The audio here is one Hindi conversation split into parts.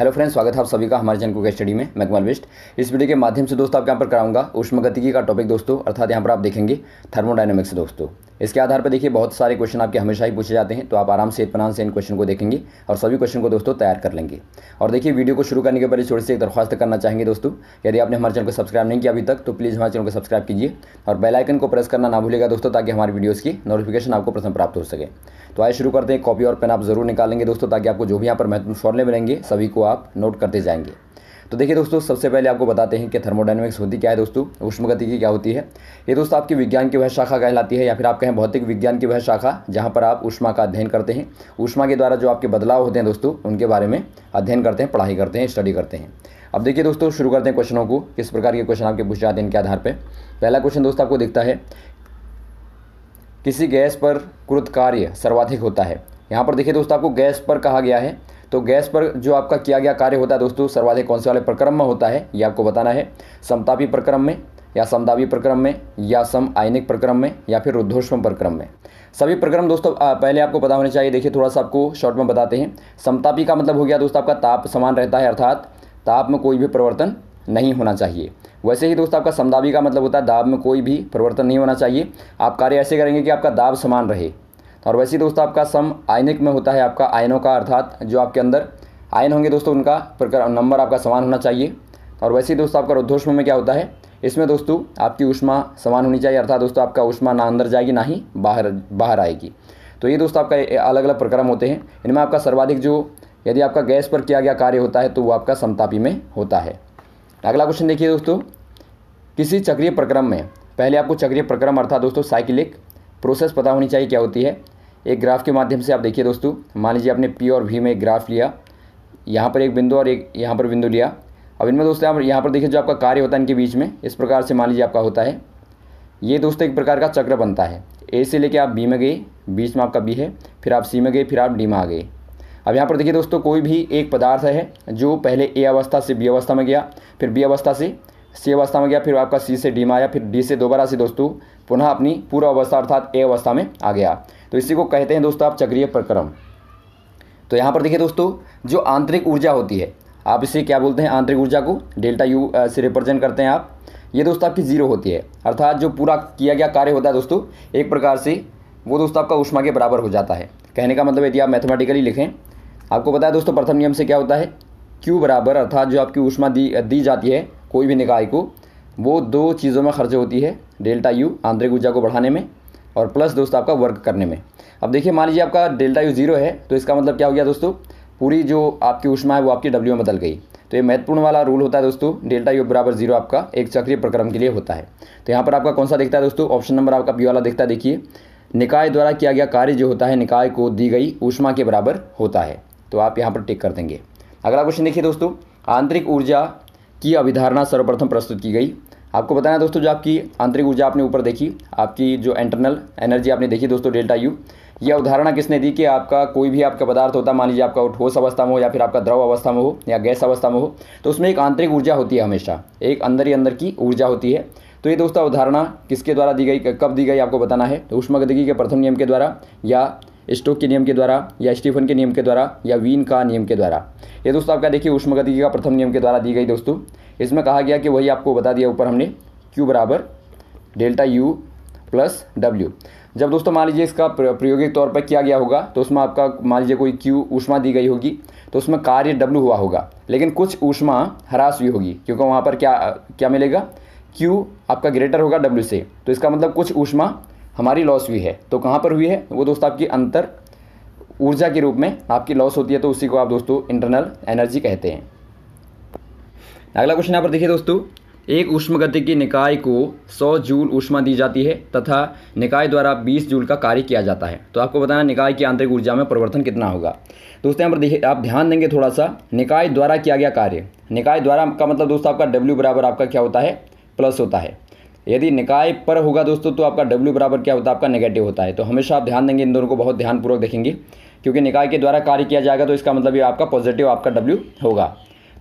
हेलो फ्रेंड्स स्वागत है आप सभी का हमारे चैनल कुक स्टडी में मैं कुमार बिस्ट इस वीडियो के माध्यम से दोस्तों आप यहाँ पर कराऊंगा उष्मगतिकी का टॉपिक दोस्तों अर्थात यहाँ पर आप देखेंगे थर्मोडाइनमिक्स दोस्तों इसके आधार पर देखिए बहुत सारे क्वेश्चन आपके हमेशा ही पूछे जाते हैं तो आप आराम से इतमान से इन क्वेश्चन को देखेंगे और सभी क्वेश्चन को दोस्तों तैयार कर लेंगे और देखिए वीडियो को शुरू करने के पहले छोटी सी एक दरख्वास्त करना चाहेंगे दोस्तों यदि आपने हमारे चैनल को सब्सक्राइब नहीं किया अभी तक तो प्लीज़ हमारे चैनल को सब्सक्राइब कीजिए और बेलाइकन को प्रेस करना ना भूलेगा दोस्तों ताकि हमारे वीडियोज़ की नोटिफिकेशन आपको प्रसन्न प्राप्त हो सके तो आए शुरू करते हैं कॉपी और पेन आप जरूर निकालेंगे दोस्तों ताकि आपको जो भी यहाँ पर महत्वपूर्ण फॉर्मले मिलेंगे सभी को आप नोट करते जाएंगे तो देखिए दोस्तों सबसे पहले आपको बताते हैं कि थर्मोडाइनमिक्स होती क्या है दोस्तों की क्या होती है ये दोस्तों आपकी विज्ञान की वह शाखा कहलाती है या फिर आप कहें भौतिक विज्ञान की वह शाखा जहाँ पर आप ऊष्मा का अध्ययन करते हैं ऊष्मा के द्वारा जो आपके बदलाव होते हैं दोस्तों उनके बारे में अध्ययन करते हैं पढ़ाई करते हैं स्टडी करते हैं अब देखिए दोस्तों शुरू करते हैं क्वेश्चनों को किस प्रकार के क्वेश्चन आपके पूछ जाते हैं इनके आधार पर पहला क्वेश्चन दोस्तों आपको दिखता है किसी गैस पर कृत कार्य सर्वाधिक होता है यहाँ पर देखिए दोस्तों आपको गैस पर कहा गया है तो गैस पर जो आपका किया गया कार्य होता है दोस्तों सर्वाधिक कौन से वाले प्रक्रम में होता है ये आपको बताना है समतापी प्रक्रम में या समतापी प्रक्रम में या सम आयनिक प्रक्रम में या फिर रुद्धोष्म प्रक्रम में सभी प्रक्रम दोस्तों पहले आपको पता होने चाहिए देखिए थोड़ा सा आपको शॉर्ट में बताते हैं समतापी का मतलब हो गया दोस्तों आपका ताप समान रहता है अर्थात ताप में कोई भी परिवर्तन नहीं होना चाहिए वैसे ही दोस्तों आपका समदाबी का मतलब होता है दाब में कोई भी परिवर्तन नहीं होना चाहिए आप कार्य ऐसे करेंगे कि आपका दाब समान रहे और वैसे दोस्तों आपका सम आयनिक में होता है आपका आयनों का अर्थात जो आपके अंदर आयन होंगे दोस्तों उनका प्रकार नंबर आपका समान होना चाहिए और वैसे ही दोस्तों आपका रुद्धोष्म में क्या होता है इसमें दोस्तों आपकी उष्मा समान होनी चाहिए अर्थात दोस्तों आपका उष्मा ना अंदर जाएगी ना ही बाहर बाहर आएगी तो ये दोस्तों आपका अलग अलग प्रक्रम होते हैं इनमें आपका सर्वाधिक जो यदि आपका गैस पर किया गया कार्य होता है तो वो आपका समतापी में होता है अगला क्वेश्चन देखिए दोस्तों किसी चक्रीय प्रक्रम में पहले आपको चक्रीय प्रक्रम अर्थात दोस्तों साइकिलिक प्रोसेस पता होनी चाहिए क्या होती है एक ग्राफ के माध्यम से आप देखिए दोस्तों मान लीजिए आपने पी और वी में एक ग्राफ लिया यहाँ पर एक बिंदु और एक यहाँ पर बिंदु लिया अब इनमें दोस्तों आप यहाँ पर देखिए जो आपका कार्य होता है इनके बीच में इस प्रकार से मान लीजिए आपका होता है ये दोस्तों एक प्रकार का चक्र बनता है ए से लेके आप बी में गए बीच में आपका बी है फिर आप सी में गए फिर आप डी में आ गए अब यहाँ पर देखिए दोस्तों कोई भी एक पदार्थ है जो पहले ए अवस्था से बी अवस्था में गया फिर बी अवस्था से सी अवस्था में गया फिर आपका सी से डी में आया फिर डी से दोबारा से दोस्तों पुनः अपनी पूर्व अवस्था अर्थात ए अवस्था में आ गया तो इसी को कहते हैं दोस्तों आप चक्रीय प्रक्रम तो यहाँ पर देखिए दोस्तों जो आंतरिक ऊर्जा होती है आप इसे क्या बोलते हैं आंतरिक ऊर्जा को डेल्टा यू से रिप्रेजेंट करते हैं आप ये दोस्तों आपकी जीरो होती है अर्थात जो पूरा किया गया कार्य होता है दोस्तों एक प्रकार से वो दोस्तों आपका उष्मा के बराबर हो जाता है कहने का मतलब यदि आप मैथमेटिकली लिखें आपको बताया दोस्तों प्रथम नियम से क्या होता है क्यू बराबर अर्थात जो आपकी उष्मा दी दी जाती है कोई भी निकाय को वो दो चीज़ों में खर्च होती है डेल्टा यू आंतरिक ऊर्जा को बढ़ाने में और प्लस दोस्तों आपका वर्क करने में अब देखिए मान लीजिए आपका डेल्टा यू जीरो है तो इसका मतलब क्या हो गया दोस्तों पूरी जो आपकी ऊष्मा है वो आपकी डब्ल्यू में बदल गई तो ये महत्वपूर्ण वाला रूल होता है दोस्तों डेल्टा यू बराबर जीरो आपका एक चक्रीय प्रक्रम के लिए होता है तो यहाँ पर आपका कौन सा दिखता है दोस्तों ऑप्शन नंबर आपका बी वाला दिखता है देखिए निकाय द्वारा किया गया कार्य जो होता है निकाय को दी गई ऊष्मा के बराबर होता है तो आप यहाँ पर टिक कर देंगे अगला क्वेश्चन देखिए दोस्तों आंतरिक ऊर्जा की अभिधारणा सर्वप्रथम प्रस्तुत की गई आपको बताना है दोस्तों जो आपकी आंतरिक ऊर्जा आपने ऊपर देखी आपकी जो इंटरनल एनर्जी आपने देखी दोस्तों डेल्टा यू यह उदाहरण किसने दी कि आपका कोई भी आपका पदार्थ होता मान लीजिए आपका ठोस अवस्था में हो या फिर आपका द्रव अवस्था में हो या गैस अवस्था में हो तो उसमें एक आंतरिक ऊर्जा होती है हमेशा एक अंदर ही अंदर की ऊर्जा होती है तो ये दोस्तों अवधारणा किसके द्वारा दी गई कब दी गई आपको बताना है तो उष्मागतिकी के प्रथम नियम के द्वारा या स्टोक के नियम के द्वारा या स्टीफन के नियम के द्वारा या वीन का नियम के द्वारा ये दोस्तों आपका देखिए उष्मगतिकी का प्रथम नियम के द्वारा दी गई दोस्तों इसमें कहा गया कि वही आपको बता दिया ऊपर हमने क्यू बराबर डेल्टा यू प्लस डब्ल्यू जब दोस्तों मान लीजिए इसका प्रायोगिक तौर पर किया गया होगा तो उसमें आपका मान लीजिए कोई क्यू ऊष्मा दी गई होगी तो उसमें कार्य डब्ल्यू हुआ होगा लेकिन कुछ ऊष्मा ह्रास हुई होगी क्योंकि वहाँ पर क्या क्या मिलेगा क्यू आपका ग्रेटर होगा डब्ल्यू से तो इसका मतलब कुछ ऊष्मा हमारी लॉस हुई है तो कहाँ पर हुई है वो दोस्तों आपकी अंतर ऊर्जा के रूप में आपकी लॉस होती है तो उसी को आप दोस्तों इंटरनल एनर्जी कहते हैं अगला क्वेश्चन यहाँ पर देखिए दोस्तों एक उष्मगतिकी निकाय को 100 जूल ऊष्मा दी जाती है तथा निकाय द्वारा 20 जूल का कार्य किया जाता है तो आपको बताना निकाय की आंतरिक ऊर्जा में परिवर्तन कितना होगा दोस्तों यहाँ पर देखिए आप ध्यान देंगे थोड़ा सा निकाय द्वारा किया गया कार्य निकाय द्वारा का मतलब दोस्तों आपका डब्ल्यू बराबर आपका क्या होता है प्लस होता है यदि निकाय पर होगा दोस्तों तो आपका डब्ल्यू बराबर क्या होता है आपका नेगेटिव होता है तो हमेशा आप ध्यान देंगे इन दोनों को बहुत ध्यानपूर्वक देखेंगे क्योंकि निकाय के द्वारा कार्य किया जाएगा तो इसका मतलब ये आपका पॉजिटिव आपका डब्ल्यू होगा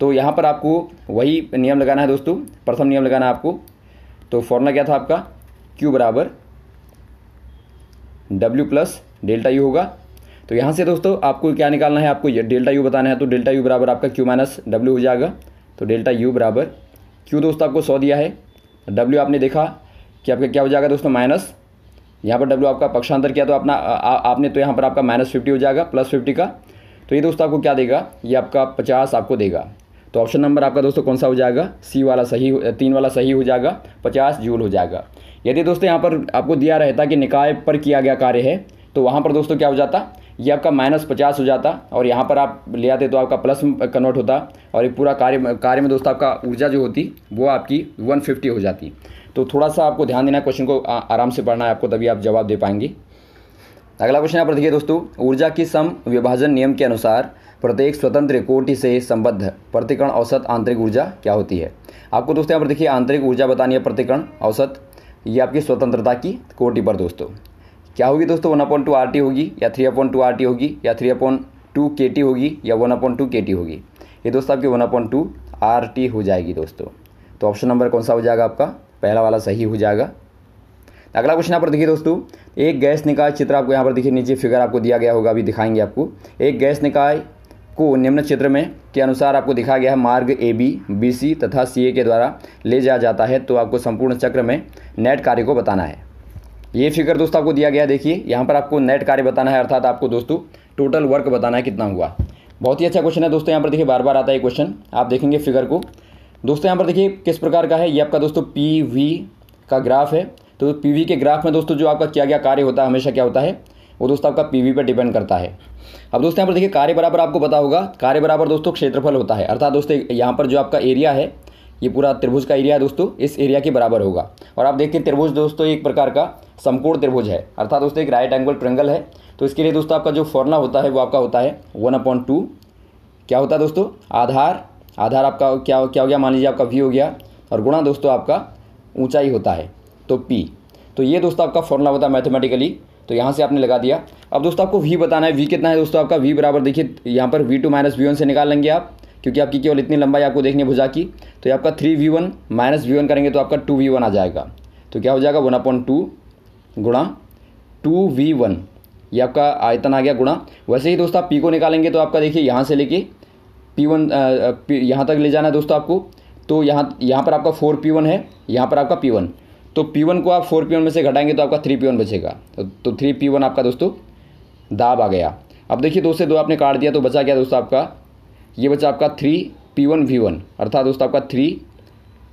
तो यहाँ पर आपको वही नियम लगाना है दोस्तों प्रथम नियम लगाना है आपको तो फॉर्मूला क्या था आपका क्यू बराबर डब्ल्यू प्लस डेल्टा यू होगा तो यहाँ से दोस्तों आपको क्या निकालना है आपको डेल्टा यू बताना है तो डेल्टा यू बराबर आपका क्यू माइनस डब्ल्यू हो जाएगा तो डेल्टा यू बराबर क्यू दोस्तों आपको सौ दिया है डब्ल्यू आपने देखा कि आपका क्या हो जाएगा दोस्तों माइनस यहाँ पर डब्ल्यू आपका पक्षांतर किया तो अपना आपने तो यहाँ पर आपका माइनस फिफ्टी हो जाएगा प्लस फिफ्टी का तो ये दोस्तों आपको क्या देगा ये आपका पचास आपको देगा तो ऑप्शन नंबर आपका दोस्तों कौन सा हो जाएगा सी वाला सही तीन वाला सही हो जाएगा पचास जूल हो जाएगा यदि दोस्तों यहाँ पर आपको दिया रहता कि निकाय पर किया गया कार्य है तो वहाँ पर दोस्तों क्या हो जाता ये आपका माइनस पचास हो जाता और यहाँ पर आप ले आते तो आपका प्लस में कन्वर्ट होता और ये पूरा कार्य कार्य में दोस्तों आपका ऊर्जा जो होती वो आपकी 150 हो जाती तो थोड़ा सा आपको ध्यान देना है क्वेश्चन को आराम से पढ़ना है आपको तभी आप जवाब दे पाएंगे अगला क्वेश्चन यहाँ पर देखिए दोस्तों ऊर्जा की सम विभाजन नियम के अनुसार प्रत्येक स्वतंत्र कोटि से संबद्ध प्रतिकरण औसत आंतरिक ऊर्जा क्या होती है आपको दोस्तों यहाँ पर देखिए आंतरिक ऊर्जा बतानी है प्रतिकरण औसत ये आपकी स्वतंत्रता की कोटि पर दोस्तों क्या होगी दोस्तों one upon two R T होगी या three upon two R T होगी या three upon two K T होगी या one upon two K T होगी ये दोस्तों आपकी one upon two R T हो जाएगी दोस्तों तो ऑप्शन नंबर कौन सा हो जाएगा आपका पहला वाला सही हो जाएगा अगला क्वेश्चन यहाँ पर देखिए दोस्तों एक गैस निकाय चित्र आपको यहाँ पर देखिए नीचे फिगर आपको दिया गया होगा अभी दिखाएंगे आपको एक गैस निकाय को निम्न चित्र में के अनुसार आपको दिखाया गया है मार्ग ए बी बी सी तथा सी ए के द्वारा ले जाया जाता है तो आपको संपूर्ण चक्र में नेट कार्य को बताना है ये फिगर दोस्तों आपको दिया गया देखिए यहाँ पर आपको नेट कार्य बताना है अर्थात आपको दोस्तों टोटल वर्क बताना है कितना हुआ बहुत ही अच्छा क्वेश्चन है दोस्तों यहाँ पर देखिए बार बार आता है क्वेश्चन आप देखेंगे फिगर को दोस्तों यहाँ पर देखिए किस प्रकार का है ये आपका दोस्तों पी वी का ग्राफ है तो पी वी के ग्राफ में दोस्तों जो आपका किया गया कार्य होता है हमेशा क्या होता है वो दोस्तों आपका पी वी पर डिपेंड करता है अब दोस्तों यहाँ पर देखिए कार्य बराबर आपको पता होगा कार्य बराबर दोस्तों क्षेत्रफल होता है अर्थात दोस्तों यहाँ पर जो आपका एरिया है ये पूरा त्रिभुज का एरिया दोस्तों इस एरिया के बराबर होगा और आप देखते हैं त्रिभुज दोस्तों एक प्रकार का समकोण त्रिभुज है अर्थात दोस्तों एक राइट एंगल ट्रेंगल है तो इसके लिए दोस्तों आपका जो फॉर्मला होता है वो आपका होता है वन अपॉन टू क्या होता है दोस्तों आधार आधार आपका क्या क्या हो गया मान लीजिए आपका वी हो गया और गुणा दोस्तों आपका ऊँचाई होता है तो पी तो ये दोस्तों आपका फॉर्मुला होता है मैथमेटिकली तो यहाँ से आपने लगा दिया अब दोस्तों आपको वी बताना है वी कितना है दोस्तों आपका वी बराबर देखिए यहाँ पर V two minus V one से निकाल लेंगे आप क्योंकि आपकी केवल इतनी लंबाई आपको देखनी है भुजा की तो ये आपका three V one minus V one करेंगे तो आपका टू वी वन आ जाएगा तो क्या हो जाएगा वन अपॉन टू गुणा टू वी वन ये आपका आयतन आ गया गुणा वैसे ही दोस्तों आप पी को निकालेंगे तो आपका देखिए यहाँ से लेके पी वन यहाँ तक ले जाना है दोस्तों आपको तो यहाँ यहाँ पर आपका फोर पी वन है यहाँ पर आपका पी वन तो पी वन को आप फोर पी वन में से घटाएंगे तो आपका थ्री पी वन बचेगा तो थ्री पी वन आपका दोस्तों दाब आ गया अब देखिए दो से दो आपने काट दिया तो बचा गया दोस्तों आपका ये बचा आपका three P one V one अर्थात दोस्तों आपका three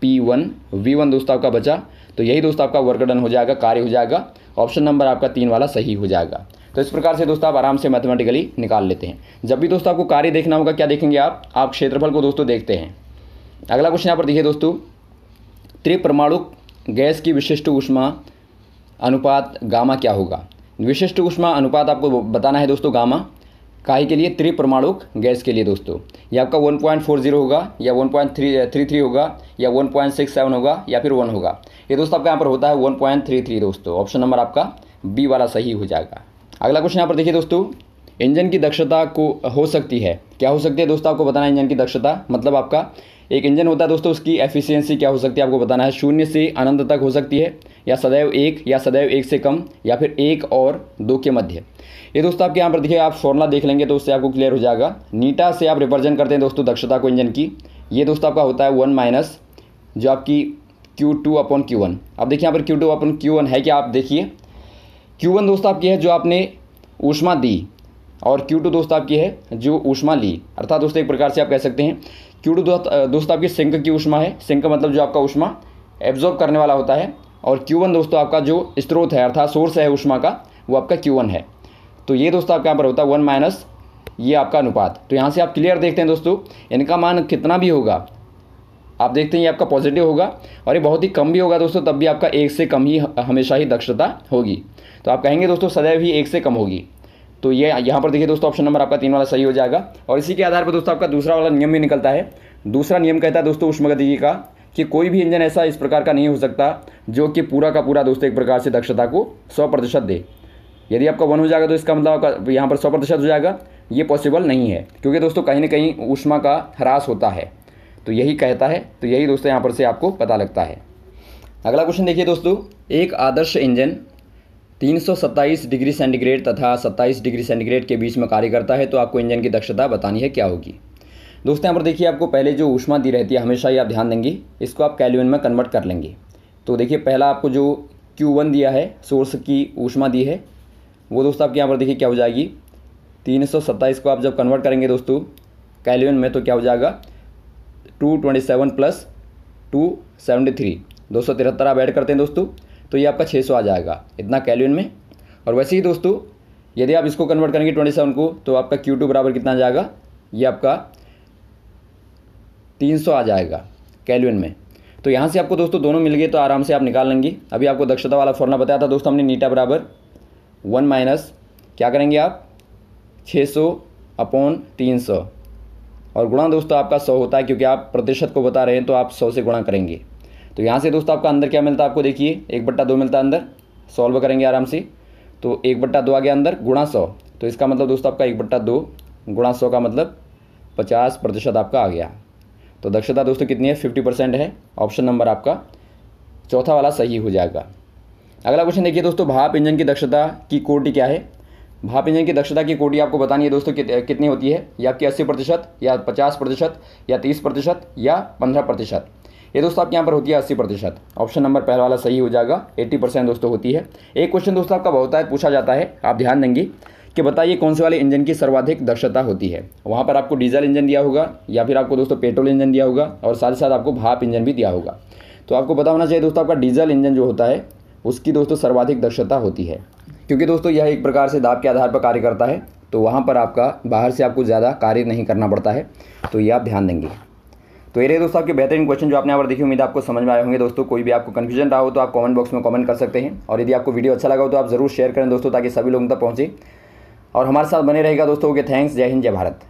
P one V one दोस्तों आपका बचा तो यही दोस्तों आपका वर्क डन हो जाएगा कार्य हो जाएगा ऑप्शन नंबर आपका तीन वाला सही हो जाएगा तो इस प्रकार से दोस्तों आप आराम से मैथमेटिकली निकाल लेते हैं जब भी दोस्तों आपको कार्य देखना होगा क्या देखेंगे आप आप क्षेत्रफल को दोस्तों देखते हैं अगला क्वेश्चन यहाँ पर देखिए दोस्तों त्रिपरमाणु गैस की विशिष्ट ऊष्मा अनुपात गामा क्या होगा विशिष्ट ऊष्मा अनुपात आपको बताना है दोस्तों गामा काय के लिए त्रिप्रमाणुक गैस के लिए दोस्तों ये आपका 1.40 होगा या 1.33 होगा या 1.67 होगा या फिर 1 होगा ये दोस्तों आपका यहाँ पर होता है 1.33 दोस्तों ऑप्शन नंबर आपका बी वाला सही हो जाएगा अगला क्वेश्चन यहाँ पर देखिए दोस्तों इंजन की दक्षता को हो सकती है क्या हो सकती है दोस्तों आपको बताना इंजन की दक्षता मतलब आपका एक इंजन होता है दोस्तों उसकी एफिशिएंसी क्या हो सकती है आपको बताना है शून्य से अनंत तक हो सकती है या सदैव एक या सदैव एक से कम या फिर एक और दो के मध्य ये दोस्तों आपके यहाँ पर देखिए आप फॉर्मला देख लेंगे तो उससे आपको क्लियर हो जाएगा नीटा से आप रिप्रेजेंट करते हैं दोस्तों दक्षता को इंजन की ये दोस्तों आपका होता है वन माइनस जो आपकी Q two upon Q one अब देखिए यहाँ पर Q two upon Q one है क्या आप देखिए क्यू वन दोस्तों आपकी है जो आपने ऊष्मा दी और क्यू टू दोस्त आपकी है जो ऊष्मा ली अर्थात दोस्तों एक प्रकार से आप कह सकते हैं क्यू टू दोस्त आपकी सिंक की ऊष्मा है सिंक मतलब जो आपका ऊष्मा एब्जॉर्ब करने वाला होता है और क्यू वन दोस्तों आपका जो स्त्रोत है अर्थात सोर्स है ऊष्मा का वो आपका क्यू वन है तो ये दोस्तों आपका यहाँ पर होता है वन माइनस ये आपका अनुपात तो यहाँ से आप क्लियर देखते हैं दोस्तों इनका मान कितना भी होगा आप देखते हैं ये आपका पॉजिटिव होगा और ये बहुत ही कम भी होगा दोस्तों तब भी आपका एक से कम ही हमेशा ही दक्षता होगी तो आप कहेंगे दोस्तों सदैव ही एक से कम होगी तो ये यहाँ पर देखिए दोस्तों ऑप्शन नंबर आपका तीन वाला सही हो जाएगा और इसी के आधार पर दोस्तों आपका दूसरा वाला नियम भी निकलता है दूसरा नियम कहता है दोस्तों उष्मगतिकी का कि कोई भी इंजन ऐसा इस प्रकार का नहीं हो सकता जो कि पूरा का पूरा दोस्तों एक प्रकार से दक्षता को सौ प्रतिशत दे यदि आपका वन हो जाएगा तो इसका मतलब आपका यहाँ पर सौ प्रतिशत हो जाएगा ये पॉसिबल नहीं है क्योंकि दोस्तों कहीं ना कहीं ऊष्मा का ह्रास होता है तो यही कहता है तो यही दोस्तों यहाँ पर से आपको पता लगता है अगला क्वेश्चन देखिए दोस्तों एक आदर्श इंजन 327 डिग्री सेंटीग्रेड तथा 27 डिग्री सेंटीग्रेड के बीच में कार्य करता है तो आपको इंजन की दक्षता बतानी है क्या होगी दोस्तों यहाँ पर देखिए आपको पहले जो ऊष्मा दी रहती है हमेशा ही आप ध्यान देंगे इसको आप कैलविन में कन्वर्ट कर लेंगे तो देखिए पहला आपको जो Q1 दिया है सोर्स की ऊष्मा दी है वो दोस्तों आपके यहाँ पर देखिए क्या हो जाएगी 327 को आप जब कन्वर्ट करेंगे दोस्तों कैलविन में तो क्या हो जाएगा 227 प्लस टू सेवेंटी थ्री दो सौ तिहत्तर आप ऐड करते हैं दोस्तों तो ये आपका छः सौ आ जाएगा इतना कैलविन में और वैसे ही दोस्तों यदि आप इसको कन्वर्ट करेंगे ट्वेंटी सेवन को तो आपका क्यू टू बराबर कितना आ जाएगा ये आपका तीन सौ आ जाएगा कैलविन में तो यहाँ से आपको दोस्तों दोनों मिल गए तो आराम से आप निकाल लेंगे अभी आपको दक्षता वाला फॉर्मला बताया था दोस्तों हमने नीटा बराबर वन माइनस क्या करेंगे आप छः सौ अपॉन तीन सौ और गुणा दोस्तों आपका सौ होता है क्योंकि आप प्रतिशत को बता रहे हैं तो आप सौ से गुणा करेंगे तो यहाँ से दोस्तों आपका अंदर क्या मिलता है आपको देखिए एक बट्टा दो मिलता है अंदर सॉल्व करेंगे आराम से तो एक बट्टा दो आ गया अंदर गुणा सौ तो इसका मतलब दोस्तों आपका एक बट्टा दो गुणा सौ का मतलब पचास प्रतिशत आपका आ गया तो दक्षता दोस्तों कितनी है फिफ्टी परसेंट है ऑप्शन नंबर आपका चौथा वाला सही हो जाएगा अगला क्वेश्चन देखिए दोस्तों भाप इंजन की दक्षता की कोटि क्या है भाप इंजन की दक्षता की कोटि आपको बतानी है दोस्तों कितनी होती है या आपकी अस्सी प्रतिशत या पचास प्रतिशत या तीस प्रतिशत या पंद्रह प्रतिशत ये दोस्तों आपके यहाँ पर होती है अस्सी प्रतिशत ऑप्शन नंबर पहला वाला सही हो जाएगा एट्टी परसेंट दोस्तों होती है एक क्वेश्चन दोस्तों आपका बहुत है पूछा जाता है आप ध्यान देंगे कि बताइए कौन से वाले इंजन की सर्वाधिक दक्षता होती है वहाँ पर आपको डीजल इंजन दिया होगा या फिर आपको दोस्तों पेट्रोल इंजन दिया होगा और साथ ही साथ आपको भाप इंजन भी दिया होगा तो आपको पता होना चाहिए दोस्तों आपका डीजल इंजन जो होता है उसकी दोस्तों सर्वाधिक दक्षता होती है क्योंकि दोस्तों यह एक प्रकार से दाब के आधार पर कार्य करता है तो वहाँ पर आपका बाहर से आपको ज़्यादा कार्य नहीं करना पड़ता है तो ये आप ध्यान देंगे तो ये दोस्तों आपके बेहतरीन क्वेश्चन जो आपने यहाँ पर देखी उम्मीद आपको समझ में आए होंगे दोस्तों कोई भी आपको कन्फ्यूजन रहा हो तो आप कमेंट बॉक्स में कमेंट कर सकते हैं और यदि आपको वीडियो अच्छा लगा हो तो आप जरूर शेयर करें दोस्तों ताकि सभी लोगों तक पहुँचे और हमारे साथ बने रहेगा दोस्तों ओके थैंक्स जय हिंद जय भारत